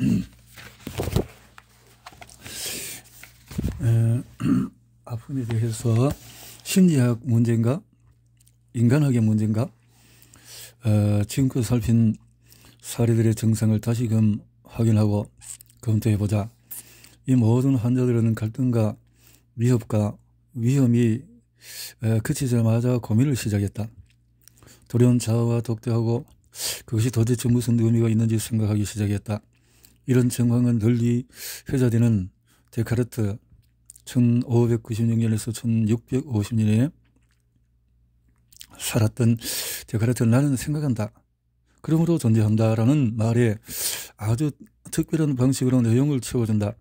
음. 아픔에 대해서 심리학 문제인가 인간학의 문제인가 어, 지금껏 살핀 사례들의 증상을 다시금 확인하고 검토해보자. 이 모든 환자들은 갈등과 위협과 위험이 그치자마자 고민을 시작했다. 두려운 자아와 독대하고 그것이 도대체 무슨 의미가 있는지 생각하기 시작했다. 이런 정황은 널리 회자되는 데카르트 1596년에서 1650년에 살았던 데카르트는 나는 생각한다. 그러므로 존재한다라는 말에 아주 특별한 방식으로 내용을 채워준다.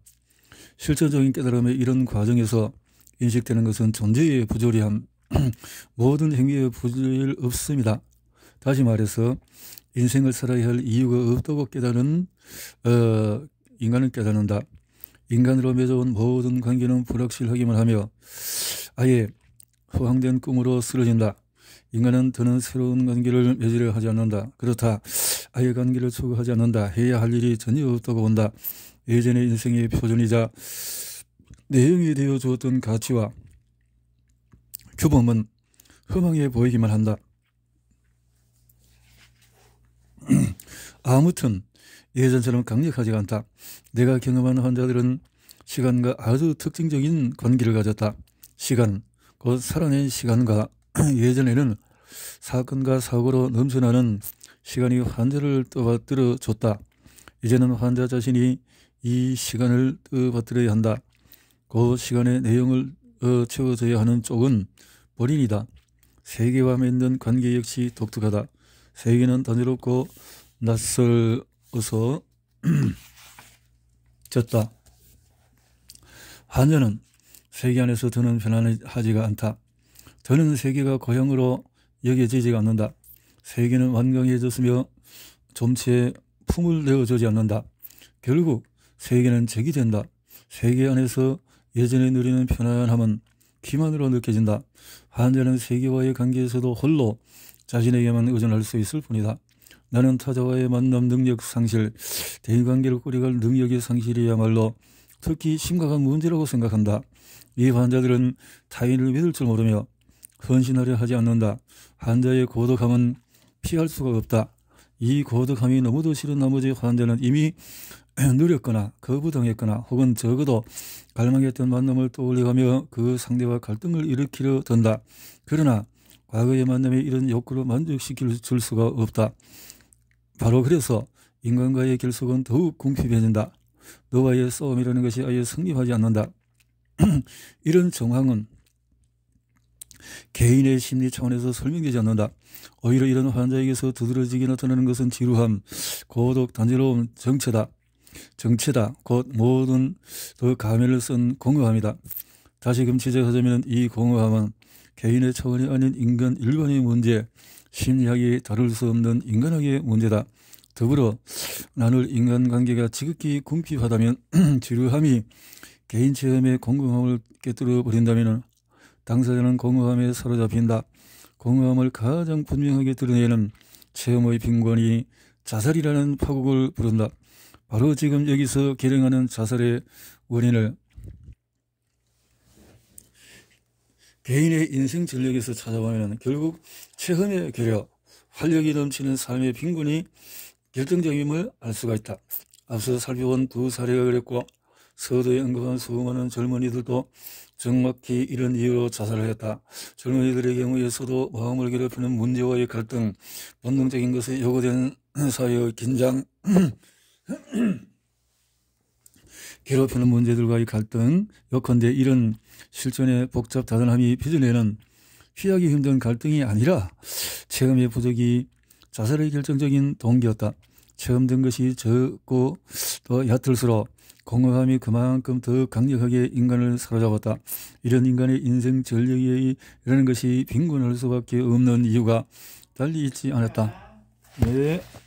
실질적인 깨달음의 이런 과정에서 인식되는 것은 존재의 부조리함, 모든 행위의 부질 조 없습니다. 다시 말해서 인생을 살아야 할 이유가 없다고 깨달은 어, 인간은 깨닫는다. 인간으로 맺어온 모든 관계는 불확실하기만 하며 아예 허황된 꿈으로 쓰러진다. 인간은 더는 새로운 관계를 맺으려 하지 않는다. 그렇다. 아예 관계를 추구하지 않는다. 해야 할 일이 전혀 없다고 본다. 예전의 인생의 표준이자 내용이 되어 주었던 가치와 규범은 허망해 보이기만 한다. 아무튼 예전처럼 강력하지가 않다. 내가 경험한 환자들은 시간과 아주 특징적인 관계를 가졌다. 시간, 곧 살아낸 시간과 예전에는 사건과 사고로 넘쳐나는 시간이 환자를 떠받들어 줬다. 이제는 환자 자신이 이 시간을 떠받들어야 한다. 그 시간의 내용을 어, 채워줘야 하는 쪽은 본인이다. 세계와 맺는 관계 역시 독특하다. 세계는 단조롭고 낯설어서 졌다. 한여는 세계 안에서 더는 편안하지가 않다. 더는 세계가 고향으로 여겨지지가 않는다. 세계는 완강해졌으며 좀체 품을 내어주지 않는다. 결국 세계는 적이 된다. 세계 안에서 예전에 누리는 편안함은 기만으로 느껴진다. 한자는 세계와의 관계에서도 홀로 자신에게만 의존할 수 있을 뿐이다. 나는 타자와의 만남 능력 상실, 대인관계를 꾸려갈 능력의 상실이야말로 특히 심각한 문제라고 생각한다. 이 환자들은 타인을 믿을 줄 모르며 헌신하려 하지 않는다. 환자의 고독함은 피할 수가 없다. 이 고독함이 너무도 싫은 나머지 환자는 이미 누렸거나 거부당했거나 혹은 적어도 갈망했던 만남을 떠올려가며 그 상대와 갈등을 일으키려 든다. 그러나 과거의 만남에 이런 욕구를 만족시킬 줄 수가 없다. 바로 그래서 인간과의 결속은 더욱 궁핍해진다. 너와의 싸움이라는 것이 아예 성립하지 않는다. 이런 정황은 개인의 심리 차원에서 설명되지 않는다. 오히려 이런 환자에게서 두드러지게 나타나는 것은 지루함, 고독, 단지로움 정체다. 정체다. 곧 모든 더 가면을 쓴 공허함이다. 다시금 지적하자면 이 공허함은 개인의 차원이 아닌 인간 일반의 문제, 심리학이 다룰 수 없는 인간학의 문제다. 더불어 나눌 인간관계가 지극히 궁핍하다면 지루함이 개인 체험의 공허함을 깨뜨려 버린다면 당사자는 공허함에 사로잡힌다. 공허함을 가장 분명하게 드러내는 체험의 빈곤이 자살이라는 파국을 부른다. 바로 지금 여기서 기행하는 자살의 원인을 개인의 인생 전력에서 찾아보면 결국 체험의 결여, 활력이 넘치는 삶의 빈곤이 결정적임을 알 수가 있다. 앞서 살펴본 두 사례가 그랬고 서두에 언급한 수많은 젊은이들도 정확히 이런 이유로 자살하였다. 젊은이들의 경우에서도 마음을 괴롭히는 문제와의 갈등, 본능적인 것에 요구된 사회의 긴장, 괴롭히는 문제들과의 갈등, 여컨대 이런 실존의 복잡 다단함이 표준에는 피하기 힘든 갈등이 아니라 체험의 부족이 자살의 결정적인 동기였다. 체험된 것이 적고 더 얕을수록 공허함이 그만큼 더 강력하게 인간을 사로잡았다. 이런 인간의 인생 전력이 라는 것이 빈곤할 수밖에 없는 이유가 달리 있지 않았다. 네.